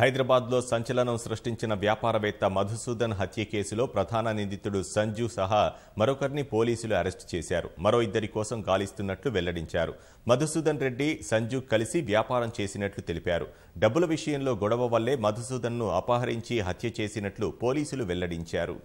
హైదరాబాద్లో సంచలనం సృష్టించిన వ్యాపారవేత్త మధుసూదన్ హత్య కేసులో ప్రధాన నిందితుడు సంజు సహా మరొకరిని పోలీసులు అరెస్టు చేశారు మరో ఇద్దరి కోసం గాలిస్తున్నట్లు వెల్లడించారు మధుసూదన్ రెడ్డి సంజు కలిసి వ్యాపారం చేసినట్లు తెలిపారు డబ్బుల విషయంలో గొడవ వల్లే మధుసూదన్ను అపహరించి హత్య చేసినట్లు పోలీసులు వెల్లడించారు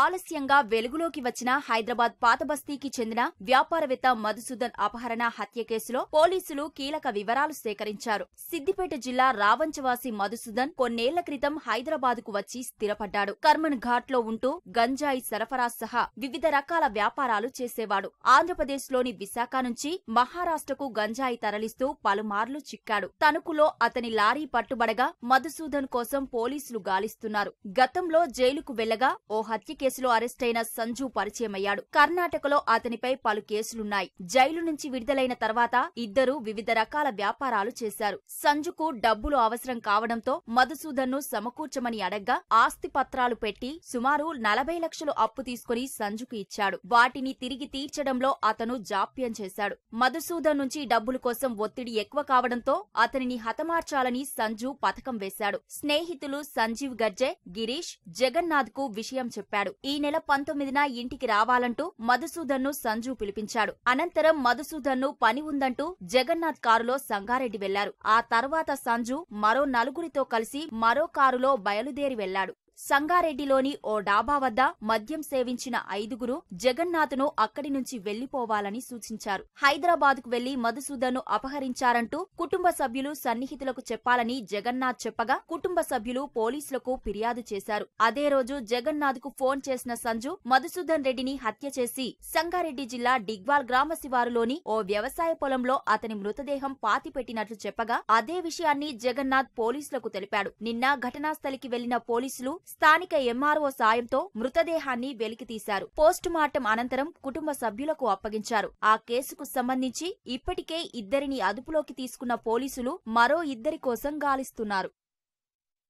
ఆలస్యంగా వెలుగులోకి వచ్చిన హైదరాబాద్ పాతబస్తీకి చెందిన వ్యాపారవేత్త మధుసూదన్ అపహరణ హత్య కేసులో పోలీసులు కీలక వివరాలు సేకరించారు సిద్దిపేట జిల్లా రావంచవాసి మధుసూదన్ కొన్నేళ్ల క్రితం హైదరాబాద్కు వచ్చి స్థిరపడ్డాడు కర్మన్ ఘాట్లో ఉంటూ గంజాయి సరఫరా సహా వివిధ రకాల వ్యాపారాలు చేసేవాడు ఆంధ్రప్రదేశ్లోని విశాఖ నుంచి మహారాష్ట్రకు గంజాయి తరలిస్తూ పలుమార్లు చిక్కాడు తణుకులో అతని లారీ పట్టుబడగా మధుసూదన్ కోసం పోలీసులు గాలిస్తున్నారు గతంలో జైలుకు వెళ్లగా ఓ హత్య కేసులో అరెస్టైన సంజు పరిచయమయ్యాడు కర్ణాటకలో అతనిపై పలు కేసులున్నాయి జైలు నుంచి విడుదలైన తర్వాత ఇద్దరూ వివిధ రకాల వ్యాపారాలు చేశారు సంజుకు డబ్బులు అవసరం కావడంతో మధుసూదన్ ను సమకూర్చమని అడగ్గా ఆస్తి పత్రాలు పెట్టి సుమారు నలభై లక్షలు అప్పు తీసుకుని సంజుకు ఇచ్చాడు వాటిని తిరిగి తీర్చడంలో అతను జాప్యం చేశాడు మధుసూదన్ నుంచి డబ్బుల కోసం ఒత్తిడి ఎక్కువ కావడంతో అతనిని హతమార్చాలని సంజు పథకం వేశాడు స్నేహితులు సంజీవ్ గర్జే గిరీష్ జగన్నాథ్ కు విషయం చెప్పాడు ఈ నెల పంతొమ్మిదిన ఇంటికి రావాలంటూ మధుసూదన్ ను సంజు పిలిపించాడు అనంతరం మధుసూదన్ ను పని ఉందంటూ జగన్నాథ్ కారులో సంగారెడ్డి వెళ్లారు ఆ తర్వాత సంజు మరో నలుగురితో కలిసి మరో కారులో బయలుదేరి వెళ్లాడు సంగారెడ్డిలోని ఓ డాబా వద్ద మద్యం సేవించిన ఐదుగురు జగన్నాథ్ను అక్కడి నుంచి వెళ్లిపోవాలని సూచించారు హైదరాబాద్కు వెళ్లి మధుసూదన్ను అపహరించారంటూ కుటుంబ సభ్యులు సన్నిహితులకు చెప్పాలని జగన్నాథ్ చెప్పగా కుటుంబ సభ్యులు పోలీసులకు ఫిర్యాదు చేశారు అదే రోజు జగన్నాథ్కు ఫోన్ చేసిన సంజు మధుసూదన్ రెడ్డిని హత్య చేసి సంగారెడ్డి జిల్లా డిగ్వాల్ గ్రామ శివారులోని ఓ వ్యవసాయ పొలంలో అతని మృతదేహం పాతిపెట్టినట్లు చెప్పగా అదే విషయాన్ని జగన్నాథ్ పోలీసులకు తెలిపాడు నిన్న ఘటనాస్థలికి వెళ్లిన పోలీసులు స్థానిక ఎంఆర్ఓ సాయంతో మృతదేహాన్ని వెలికితీశారు పోస్టుమార్టం అనంతరం కుటుంబ సభ్యులకు అప్పగించారు ఆ కేసుకు సంబంధించి ఇప్పటికే ఇద్దరిని అదుపులోకి తీసుకున్న పోలీసులు మరో ఇద్దరి కోసం గాలిస్తున్నారు